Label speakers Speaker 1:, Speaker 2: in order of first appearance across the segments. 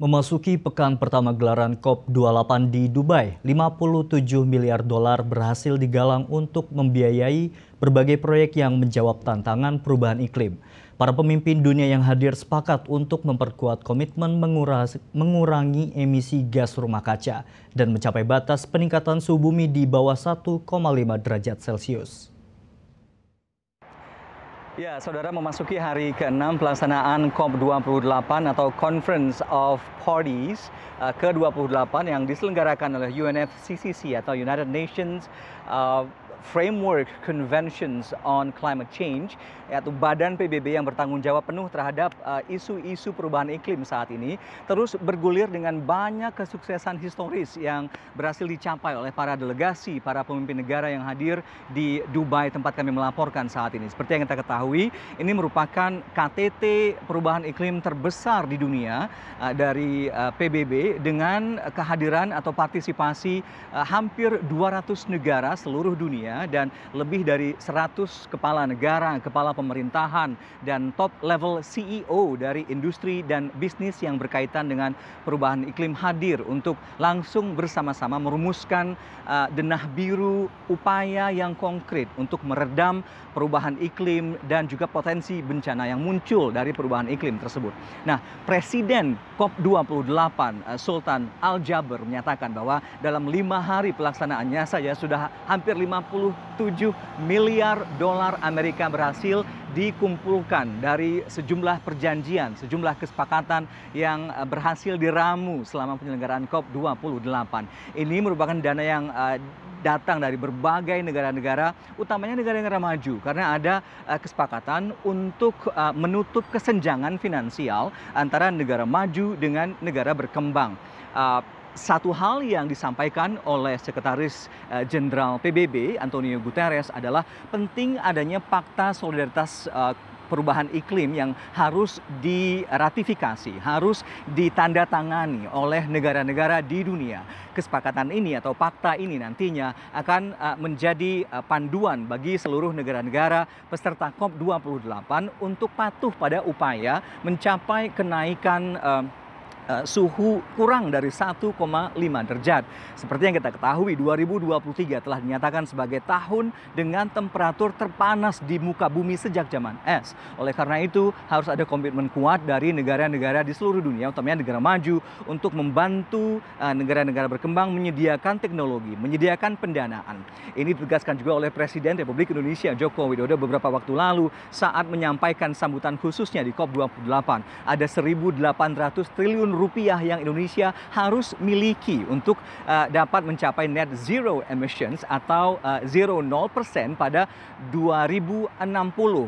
Speaker 1: Memasuki pekan pertama gelaran COP28 di Dubai, 57 miliar dolar berhasil digalang untuk membiayai berbagai proyek yang menjawab tantangan perubahan iklim. Para pemimpin dunia yang hadir sepakat untuk memperkuat komitmen mengurangi emisi gas rumah kaca dan mencapai batas peningkatan suhu bumi di bawah 1,5 derajat Celcius. Ya, saudara memasuki hari ke-6 pelaksanaan COP28 atau Conference of Parties uh, eh, ke-28 yang diselenggarakan oleh UNFCCC atau United Nations uh, Framework Conventions on Climate Change, yaitu badan PBB yang bertanggung jawab penuh terhadap eh, isu-isu uh, perubahan iklim saat ini, terus bergulir dengan banyak kesuksesan historis yang berhasil dicapai oleh para delegasi, para pemimpin negara yang hadir di Dubai tempat kami melaporkan saat ini. Seperti yang kita ketahui, ini merupakan KTT perubahan iklim terbesar di dunia uh, dari uh, eh, PBB dengan kehadiran atau partisipasi uh, hampir 200 negara seluruh dunia dan lebih dari 100 kepala negara, kepala pemerintahan dan top level CEO dari industri dan bisnis yang berkaitan dengan perubahan iklim hadir untuk langsung bersama-sama merumuskan uh, denah biru upaya yang konkret untuk meredam perubahan iklim dan juga potensi bencana yang muncul dari perubahan iklim tersebut. Nah, Presiden COP28 uh, Sultan Al Jaber menyatakan bahwa dalam lima hari pelaksanaannya saja sudah hampir 50 27 miliar dolar Amerika berhasil dikumpulkan dari sejumlah perjanjian, sejumlah kesepakatan yang eh, berhasil diramu selama penyelenggaraan COP28. Ini merupakan dana yang eh, datang dari berbagai negara-negara, utamanya negara-negara maju, karena ada eh, kesepakatan untuk menutup kesenjangan finansial antara negara maju dengan negara berkembang satu hal yang disampaikan oleh Sekretaris eh, Jenderal PBB Antonio Guterres adalah penting adanya fakta solidaritas eh, perubahan iklim yang harus diratifikasi, harus ditandatangani oleh negara-negara di dunia. Kesepakatan ini atau fakta ini nantinya akan eh, menjadi panduan bagi seluruh negara-negara peserta COP28 untuk patuh pada upaya mencapai kenaikan Eh, suhu kurang dari 1,5 derajat. Seperti yang kita ketahui, 2023 telah dinyatakan sebagai tahun dengan temperatur terpanas di muka bumi sejak zaman es. Oleh karena itu, harus ada komitmen kuat dari negara-negara di seluruh dunia, utamanya negara maju, untuk membantu eh, negara-negara berkembang menyediakan teknologi, menyediakan pendanaan. Ini ditegaskan juga oleh Presiden Republik Indonesia Joko Widodo beberapa waktu lalu saat menyampaikan sambutan khususnya di COP28. Ada 1.800 triliun rupiah yang Indonesia harus miliki untuk uh, dapat mencapai net zero emissions atau uh, zero 0% pada 2060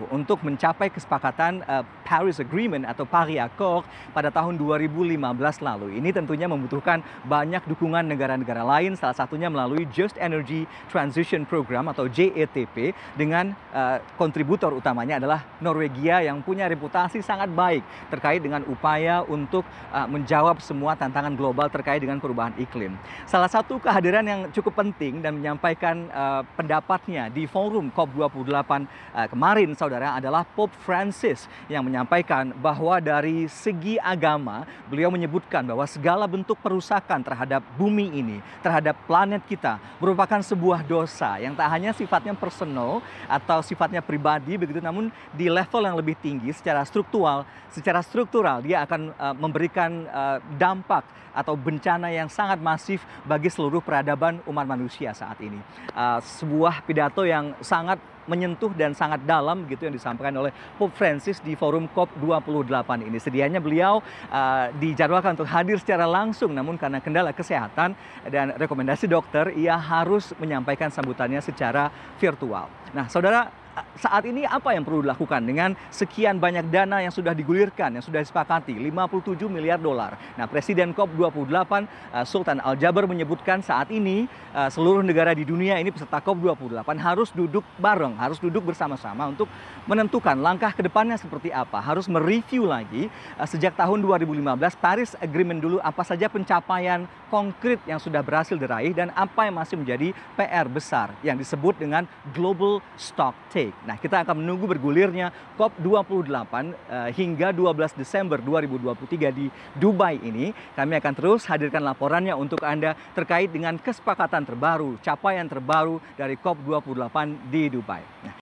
Speaker 1: untuk mencapai kesepakatan uh, Paris Agreement atau Paris Accord pada tahun 2015 lalu. Ini tentunya membutuhkan banyak dukungan negara-negara lain salah satunya melalui Just Energy Transition Program atau JETP dengan uh, kontributor utamanya adalah Norwegia yang punya reputasi sangat baik terkait dengan upaya untuk uh, menjawab semua tantangan global terkait dengan perubahan iklim. Salah satu kehadiran yang cukup penting dan menyampaikan uh, pendapatnya di forum COP28 uh, eh, kemarin saudara adalah Pope Francis yang menyampaikan bahwa dari segi agama beliau menyebutkan bahwa segala bentuk perusakan terhadap bumi ini, terhadap planet kita merupakan sebuah dosa yang tak hanya sifatnya personal atau sifatnya pribadi begitu namun di level yang lebih tinggi secara struktural, secara struktural dia akan uh, memberikan Eh, dampak atau bencana yang sangat masif bagi seluruh peradaban umat manusia saat ini. Eh, sebuah pidato yang sangat menyentuh dan sangat dalam gitu yang disampaikan oleh Pope Francis di forum COP28 ini. Sedianya beliau uh, dijadwalkan untuk hadir secara langsung namun karena kendala kesehatan dan rekomendasi dokter ia harus menyampaikan sambutannya secara virtual. Nah, Saudara saat ini apa yang perlu dilakukan dengan sekian banyak dana yang sudah digulirkan, yang sudah disepakati, 57 miliar dolar. Nah, Presiden COP28 eh, Sultan al Jabar menyebutkan saat ini eh, seluruh negara di dunia ini peserta COP28 harus duduk bareng, harus duduk bersama-sama untuk menentukan langkah ke depannya seperti apa. Harus mereview lagi eh, sejak tahun 2015 Paris Agreement dulu apa saja pencapaian konkret yang sudah berhasil diraih dan apa yang masih menjadi PR besar yang disebut dengan global stock take Hague. Nah, kita akan menunggu bergulirnya COP28 uh, eh, hingga 12 Desember 2023 di Dubai ini. Kami akan terus hadirkan laporannya untuk Anda terkait dengan kesepakatan terbaru, capaian terbaru dari COP28 di Dubai. Nah,